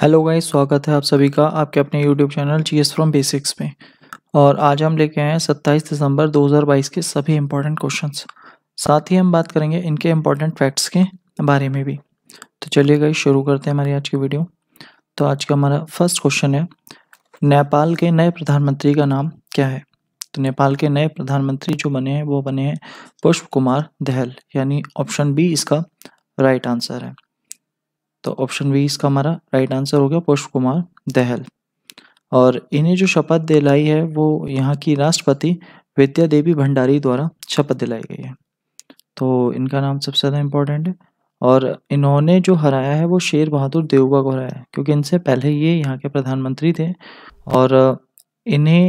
hello guys स्वागत है आप सभी का आपके अपने YouTube channel G S from basics में और आज हम लेके आए हैं सत्ताईस दिसंबर 2022 के सभी इंपॉर्टेंट क्वेश्चंस साथ ही हम बात करेंगे इनके इम्पॉर्टेंट फैक्ट्स के बारे में भी तो चलिए गाइस शुरू करते हैं हमारी आज की वीडियो तो आज का हमारा फर्स्ट क्वेश्चन है नेपाल के नए प्रधानमंत्री का नाम क्या है तो नेपाल के नए प्रधानमंत्री जो बने हैं वो बने हैं पुष्प कुमार दहल यानी ऑप्शन बी इसका राइट आंसर है तो ऑप्शन बी इसका हमारा राइट आंसर हो गया पुष्प कुमार दहल और इन्हें जो शपथ दिलाई है वो यहाँ की राष्ट्रपति विद्या देवी भंडारी द्वारा शपथ दिलाई गई है तो इनका नाम सबसे ज़्यादा इम्पोर्टेंट है और इन्होंने जो हराया है वो शेर बहादुर देवगा को हराया है क्योंकि इनसे पहले ये यहाँ के प्रधानमंत्री थे और इन्हें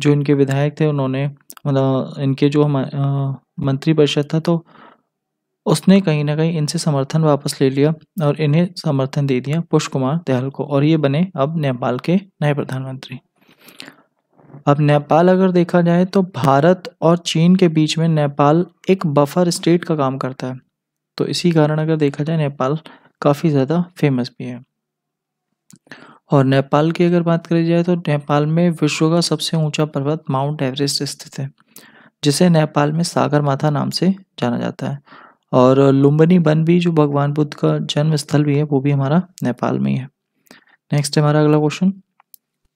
जो इनके विधायक थे उन्होंने मतलब इनके जो मंत्रिपरिषद था तो उसने कहीं ना कहीं इनसे समर्थन वापस ले लिया और इन्हें समर्थन दे दिया पुष्प कुमार दयाल को और ये बने अब नेपाल के नए प्रधानमंत्री अब नेपाल अगर देखा जाए तो भारत और चीन के बीच में नेपाल एक बफर स्टेट का काम करता है तो इसी कारण अगर देखा जाए नेपाल काफ़ी ज़्यादा फेमस भी है और नेपाल की अगर बात करी जाए तो नेपाल में विश्व का सबसे ऊंचा पर्वत माउंट एवरेस्ट स्थित है जिसे नेपाल में सागर माथा नाम से जाना जाता है और लुम्बनी वन भी जो भगवान बुद्ध का जन्म स्थल भी है वो भी हमारा नेपाल में ही है नेक्स्ट हमारा अगला क्वेश्चन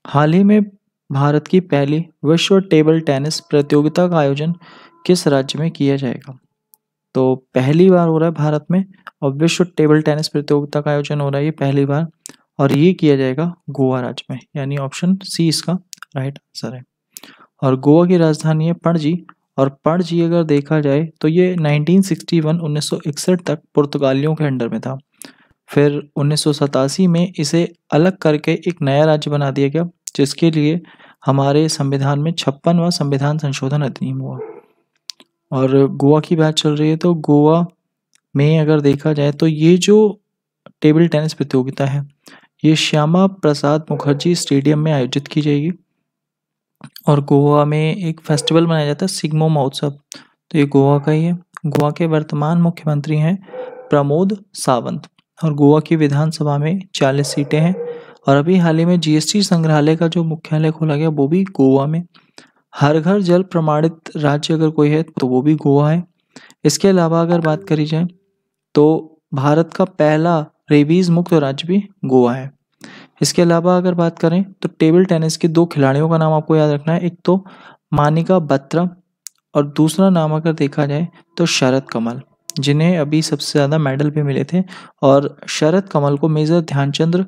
हाल ही में भारत की पहली विश्व टेबल टेनिस प्रतियोगिता का आयोजन किस राज्य में किया जाएगा तो पहली बार हो रहा है भारत में और विश्व टेबल टेनिस प्रतियोगिता का आयोजन हो रहा है ये पहली बार और ये किया जाएगा गोवा राज्य में यानी ऑप्शन सी इसका राइट आंसर है और गोवा की राजधानी है पणजी और पणजी अगर देखा जाए तो ये 1961 1961 तक पुर्तगालियों के अंडर में था फिर उन्नीस में इसे अलग करके एक नया राज्य बना दिया गया जिसके लिए हमारे संविधान में छप्पनवा संविधान संशोधन अधिनियम हुआ और गोवा की बात चल रही है तो गोवा में अगर देखा जाए तो ये जो टेबल टेनिस प्रतियोगिता है ये श्यामा प्रसाद मुखर्जी स्टेडियम में आयोजित की जाएगी और गोवा में एक फेस्टिवल मनाया जाता है सिग्मो महोत्सव तो ये गोवा का ही है गोवा के वर्तमान मुख्यमंत्री हैं प्रमोद सावंत और गोवा की विधानसभा में चालीस सीटें हैं और अभी हाल ही में जीएसटी संग्रहालय का जो मुख्यालय खोला गया वो भी गोवा में हर घर जल प्रमाणित राज्य अगर कोई है तो वो भी गोवा है इसके अलावा अगर बात करी जाए तो भारत का पहला रेबीज मुक्त राज्य भी गोवा है इसके अलावा अगर बात करें तो टेबल टेनिस के दो खिलाड़ियों का नाम आपको याद रखना है एक तो मानिका बत्रा और दूसरा नाम अगर देखा जाए तो शरद कमल जिन्हें अभी सबसे ज़्यादा मेडल भी मिले थे और शरद कमल को मेजर ध्यानचंद्र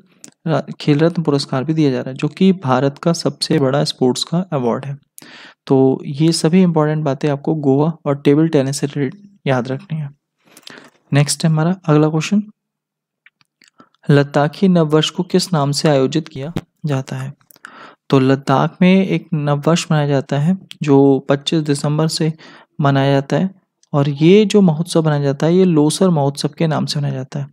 खेल रत्न पुरस्कार भी दिया जा रहा है जो कि भारत का सबसे बड़ा स्पोर्ट्स का अवार्ड है तो ये सभी इंपॉर्टेंट बातें आपको गोवा और टेबल टेनिस से रिलेटेड याद रखनी है नेक्स्ट है हमारा अगला क्वेश्चन लद्दाखी नववर्ष को किस नाम से आयोजित किया जाता है तो लद्दाख में एक नववर्ष मनाया जाता है जो 25 दिसंबर से मनाया जाता है और ये जो महोत्सव मनाया जाता है ये लोसर महोत्सव के नाम से मनाया जाता है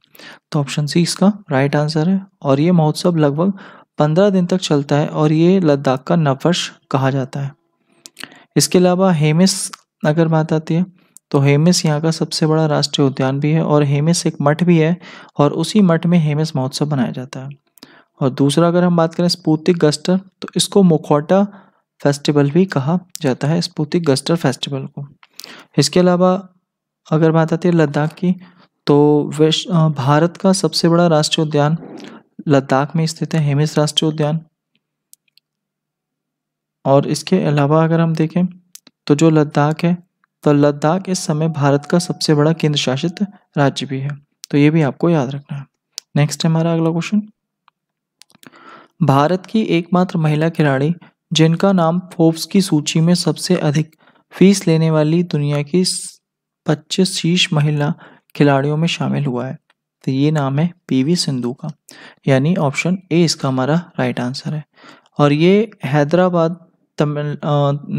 तो ऑप्शन सी इसका राइट आंसर है और ये महोत्सव लगभग पंद्रह दिन तक चलता है और ये लद्दाख का नववर्ष कहा जाता है इसके अलावा हेमिस अगर बात आती है तो हेमिस यहाँ का सबसे बड़ा राष्ट्रीय उद्यान भी है और हेमिस एक मठ भी है और उसी मठ में हेमिस महोत्सव मनाया जाता है और दूसरा अगर हम बात करें स्पूतिक गस्टर तो इसको मुखौटा फेस्टिवल भी कहा जाता है स्पूतिक गस्टर फेस्टिवल को इसके अलावा अगर बात आती है लद्दाख की तो विश्व भारत का सबसे बड़ा राष्ट्रीय उद्यान लद्दाख में स्थित है हेमिस राष्ट्रीय उद्यान और इसके अलावा अगर हम देखें तो जो लद्दाख है तो लद्दाख इस समय भारत का सबसे बड़ा केंद्र शासित राज्य भी है तो ये भी आपको याद रखना है नेक्स्ट है हमारा अगला क्वेश्चन भारत की एकमात्र महिला खिलाड़ी जिनका नाम फोर्ब्स की सूची में सबसे अधिक फीस लेने वाली दुनिया की पच्चीस शीर्ष महिला खिलाड़ियों में शामिल हुआ है तो ये नाम है पीवी सिंधु का यानी ऑप्शन ए इसका हमारा राइट आंसर है और ये हैदराबाद तमिल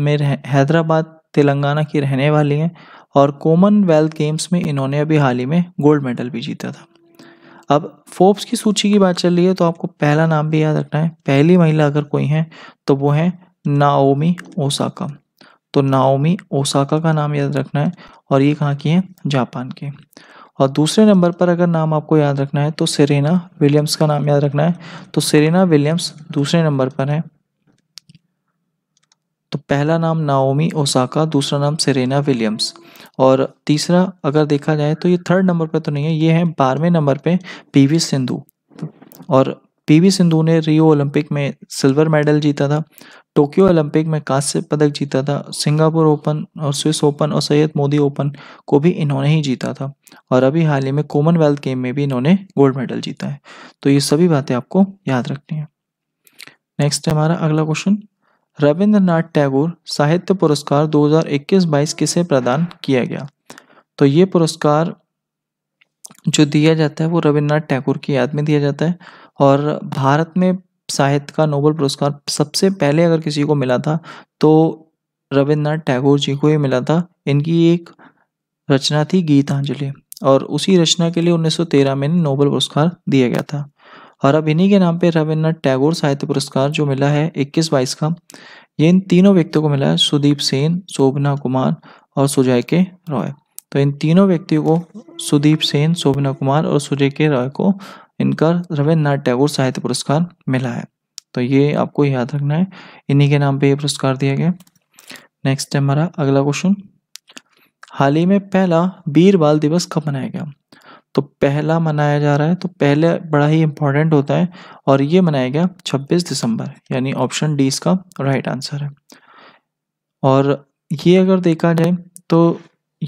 में हैदराबाद तेलंगाना की रहने वाली हैं और कॉमनवेल्थ गेम्स में इन्होंने अभी हाल ही में गोल्ड मेडल भी जीता था अब फोर्ब्स की सूची की बात चल रही है तो आपको पहला नाम भी याद रखना है पहली महिला अगर कोई है तो वो है नाओमी ओसाका तो नाओमी ओसाका का नाम याद रखना है और ये कहाँ की है जापान के और दूसरे नंबर पर अगर नाम आपको याद रखना है तो सेरेना विलियम्स का नाम याद रखना है तो सेरेना विलियम्स दूसरे नंबर पर है तो पहला नाम नाओमी ओसाका दूसरा नाम सेरेना विलियम्स और तीसरा अगर देखा जाए तो ये थर्ड नंबर पर तो नहीं है ये है बारहवें नंबर पी वी सिंधु और पीवी सिंधु ने रियो ओलंपिक में सिल्वर मेडल जीता था टोक्यो ओलंपिक में कांस्य पदक जीता था सिंगापुर ओपन और स्विस ओपन और सैयद मोदी ओपन को भी इन्होंने ही जीता था और अभी हाल ही में कॉमनवेल्थ गेम में भी इन्होंने गोल्ड मेडल जीता है तो ये सभी बातें आपको याद रखनी है नेक्स्ट है हमारा अगला क्वेश्चन रविंद्रनाथ टैगोर साहित्य पुरस्कार 2021-22 किसे प्रदान किया गया तो ये पुरस्कार जो दिया जाता है वो रविन्द्रनाथ टैगोर की याद में दिया जाता है और भारत में साहित्य का नोबल पुरस्कार सबसे पहले अगर किसी को मिला था तो रविंद्रनाथ टैगोर जी को ही मिला था इनकी एक रचना थी गीतांजलि और उसी रचना के लिए 1913 में नोबल पुरस्कार दिया गया था और अब इन्हीं के नाम पे रविन्द्रनाथ टैगोर साहित्य पुरस्कार जो मिला है इक्कीस बाईस का ये इन तीनों व्यक्तियों को मिला है सुदीप सेन शोभना कुमार और सुजय के रॉय तो इन तीनों व्यक्तियों को सुदीप सेन शोभना कुमार और सुजय के रॉय को इनका रविन्द्रनाथ टैगोर साहित्य पुरस्कार मिला है तो ये आपको याद रखना है इन्हीं के नाम पे ये पुरस्कार दिया गया नेक्स्ट है हमारा अगला क्वेश्चन हाल ही में पहला बीर बाल दिवस कब मनाया गया तो पहला मनाया जा रहा है तो पहले बड़ा ही इंपॉर्टेंट होता है और ये मनाया गया 26 दिसंबर यानी ऑप्शन डी इसका राइट आंसर है और ये अगर देखा जाए तो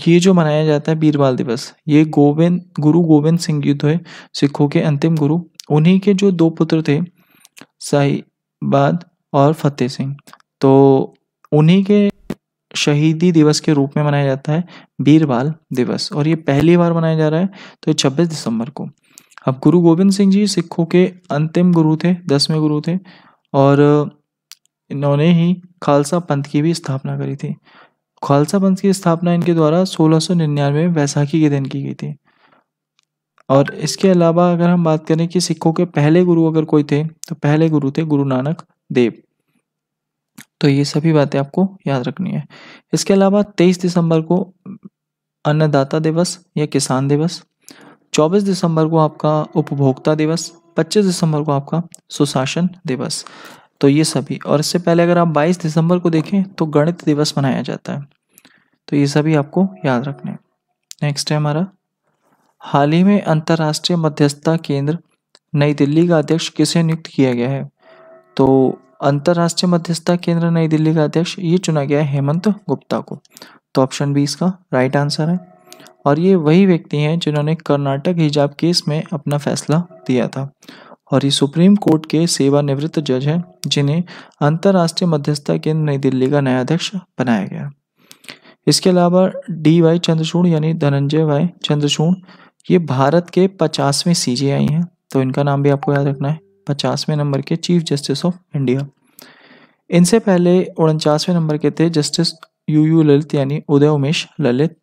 ये जो मनाया जाता है बीरबाल दिवस ये गोविंद गुरु गोविंद सिंह युद्ध है सिखों के अंतिम गुरु उन्हीं के जो दो पुत्र थे साहिबाद और फतेह सिंह तो उन्हीं के शहीदी दिवस के रूप में मनाया जाता है बीर बाल दिवस और ये पहली बार मनाया जा रहा है तो ये छब्बीस दिसंबर को अब गुरु गोविंद सिंह जी सिखों के अंतिम गुरु थे दसवें गुरु थे और इन्होंने ही खालसा पंथ की भी स्थापना करी थी खालसा पंथ की स्थापना इनके द्वारा 1699 में वैसाखी के दिन की गई थी और इसके अलावा अगर हम बात करें कि सिखों के पहले गुरु अगर कोई थे तो पहले गुरु थे गुरु नानक देव तो ये सभी बातें आपको याद रखनी है इसके अलावा तेईस दिसंबर को अन्नदाता दिवस या किसान दिवस चौबीस दिसंबर को आपका उपभोक्ता दिवस पच्चीस दिसंबर को आपका सुशासन दिवस तो ये सभी और इससे पहले अगर आप बाईस दिसंबर को देखें तो गणित दिवस मनाया जाता है तो ये सभी आपको याद रखने नेक्स्ट है हमारा हाल ही में अंतर्राष्ट्रीय मध्यस्थता केंद्र नई दिल्ली का अध्यक्ष किसे नियुक्त किया गया है तो अंतर्राष्ट्रीय मध्यस्थता केंद्र नई दिल्ली का अध्यक्ष ये चुना गया है हेमंत गुप्ता को तो ऑप्शन बी इसका राइट आंसर है और ये वही व्यक्ति हैं जिन्होंने कर्नाटक हिजाब केस में अपना फैसला दिया था और ये सुप्रीम कोर्ट के सेवानिवृत्त जज हैं जिन्हें अंतर्राष्ट्रीय मध्यस्थता केंद्र नई दिल्ली का नया अध्यक्ष बनाया गया इसके अलावा डी वाई चंद्रचूड़ यानी धनंजय वाई चंद्रचूड़ ये भारत के पचासवें सी आई हैं तो इनका नाम भी आपको याद रखना है पचासवें नंबर के चीफ जस्टिस ऑफ इंडिया इनसे पहले उनचासवें नंबर के थे जस्टिस यू यू ललित यानी उदय उमेश ललित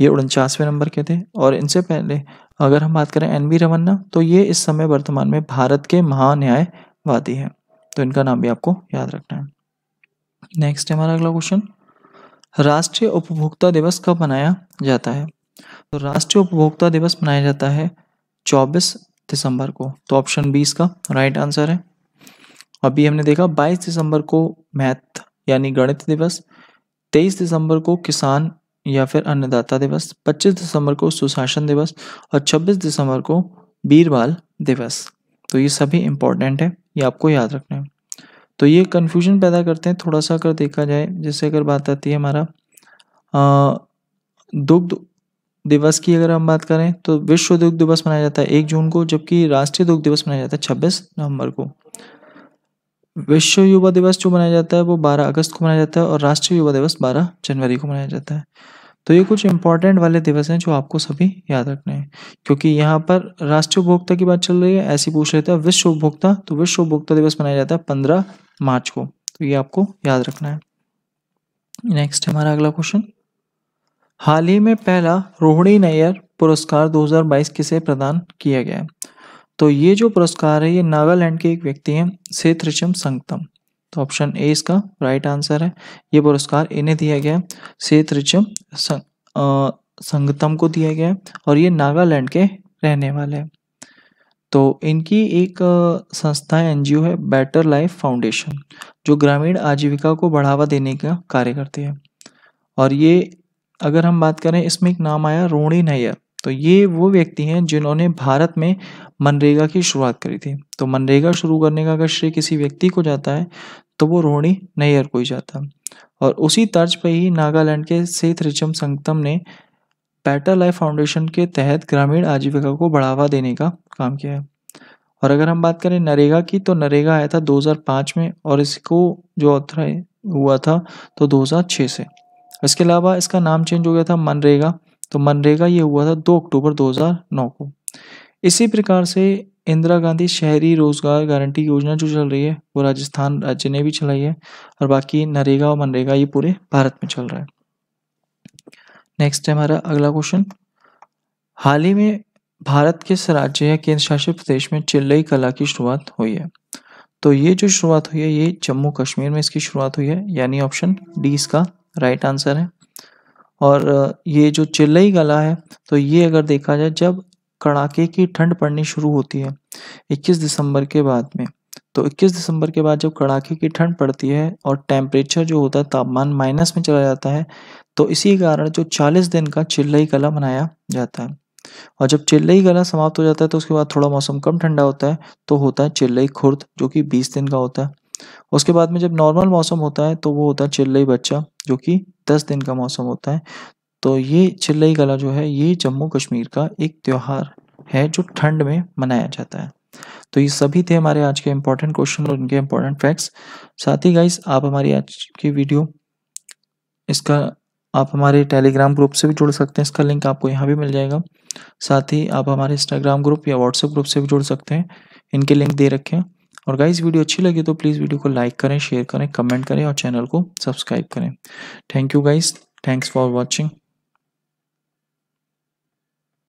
ये उनचासवें नंबर के थे और इनसे पहले अगर हम बात करें एन वी रमन्ना तो ये इस समय वर्तमान में भारत के महान्यायवादी हैं तो इनका नाम भी आपको याद रखना है नेक्स्ट है हमारा अगला क्वेश्चन राष्ट्रीय उपभोक्ता दिवस कब मनाया जाता है तो राष्ट्रीय उपभोक्ता दिवस मनाया जाता है 24 दिसंबर को तो ऑप्शन बी इसका राइट आंसर है अभी हमने देखा 22 दिसंबर को मैथ यानी गणित दिवस 23 दिसंबर को किसान या फिर अन्नदाता दिवस 25 दिसंबर को सुशासन दिवस और 26 दिसंबर को बीरबाल दिवस तो ये सभी इम्पोर्टेंट है ये आपको याद रखना है तो ये कन्फ्यूजन पैदा करते हैं थोड़ा सा अगर देखा जाए जैसे अगर बात आती है हमारा दुग्ध दिवस की अगर हम बात करें तो विश्व दुग्ध दिवस मनाया जाता है एक जून को जबकि राष्ट्रीय दुग्ध दिवस मनाया जाता है छब्बीस नवंबर को विश्व युवा दिवस जो मनाया जाता है वो 12 अगस्त को मनाया जाता है और राष्ट्रीय युवा दिवस 12 जनवरी को मनाया जाता है तो ये कुछ इंपॉर्टेंट वाले दिवस हैं जो आपको सभी याद रखने हैं क्योंकि यहाँ पर राष्ट्रीय उपभोक्ता की बात चल रही है ऐसी पूछ लेते हैं विश्व उपभोक्ता तो विश्व उपभोक्ता दिवस मनाया जाता है पंद्रह मार्च को तो ये आपको याद रखना है नेक्स्ट हमारा अगला क्वेश्चन हाल ही में पहला रोहिणी नायर पुरस्कार 2022 किसे प्रदान किया गया तो ये जो पुरस्कार है ये नागालैंड के एक व्यक्ति हैं सेत्रिचम संगतम तो ऑप्शन ए इसका राइट आंसर है ये पुरस्कार इन्हें दिया गया सेत्रिचम संग, संगतम को दिया गया और ये नागालैंड के रहने वाले हैं तो इनकी एक संस्था एन है बेटर लाइफ फाउंडेशन जो ग्रामीण आजीविका को बढ़ावा देने का कार्य करती है और ये अगर हम बात करें इसमें एक नाम आया रोणी नैयर तो ये वो व्यक्ति हैं जिन्होंने भारत में मनरेगा की शुरुआत करी थी तो मनरेगा शुरू करने का अगर श्रेय किसी व्यक्ति को जाता है तो वो रोहिणी नैयर को ही जाता और उसी तर्ज पर ही नागालैंड के सेथ रिचम संगतम ने पैटर लाइफ फाउंडेशन के तहत ग्रामीण आजीविका को बढ़ावा देने का काम किया है और अगर हम बात करें नरेगा की तो नरेगा आया था 2005 में और इसको जो ऑथर हुआ था तो 2006 से इसके अलावा इसका नाम चेंज हो गया था मनरेगा तो मनरेगा ये हुआ था दो अक्टूबर 2009 को इसी प्रकार से इंदिरा गांधी शहरी रोजगार गारंटी योजना जो चल रही है वो राजस्थान राज्य ने भी चलाई है और बाकी नरेगा और मनरेगा ये पूरे भारत में चल रहा है नेक्स्ट है हमारा अगला क्वेश्चन हाल ही में भारत के राज्य या केंद्र शासित प्रदेश में चिल्लई कला की शुरुआत हुई है तो ये जो शुरुआत हुई है ये जम्मू कश्मीर में इसकी शुरुआत हुई है यानी ऑप्शन डी इसका राइट आंसर है और ये जो चिल्लई गला है तो ये अगर देखा जाए जब कड़ाके की ठंड पड़नी शुरू होती है 21 दिसंबर के बाद में तो 21 दिसंबर के बाद जब कड़ाके की ठंड पड़ती है और टेम्परेचर जो होता है तापमान माइनस में चला जाता है तो इसी कारण जो 40 दिन का चिल्लई गला मनाया जाता है और जब चिल्लई गला समाप्त हो जाता है तो उसके बाद थोड़ा मौसम कम ठंडा होता है तो होता है चिल्लई खुर्द जो कि बीस दिन का होता है उसके बाद में जब नॉर्मल मौसम होता है तो वो होता है चिल्लई बच्चा जो कि दस दिन का मौसम होता है तो ये चिल्लई कला जो है ये जम्मू कश्मीर का एक त्यौहार है जो ठंड में मनाया जाता है तो ये सभी थे हमारे आज के इम्पोर्टेंट क्वेश्चन और इनके इम्पोर्टेंट फैक्ट्स साथ ही गाइस आप हमारी आज की वीडियो इसका आप हमारे टेलीग्राम ग्रुप से भी जुड़ सकते हैं इसका लिंक आपको यहाँ भी मिल जाएगा साथ ही आप हमारे इंस्टाग्राम ग्रुप या व्हाट्सएप ग्रुप से भी जुड़ सकते हैं इनके लिंक दे रखे और गाइज वीडियो अच्छी लगी तो प्लीज़ वीडियो को लाइक करें शेयर करें कमेंट करें और चैनल को सब्सक्राइब करें thank you guys thanks for watching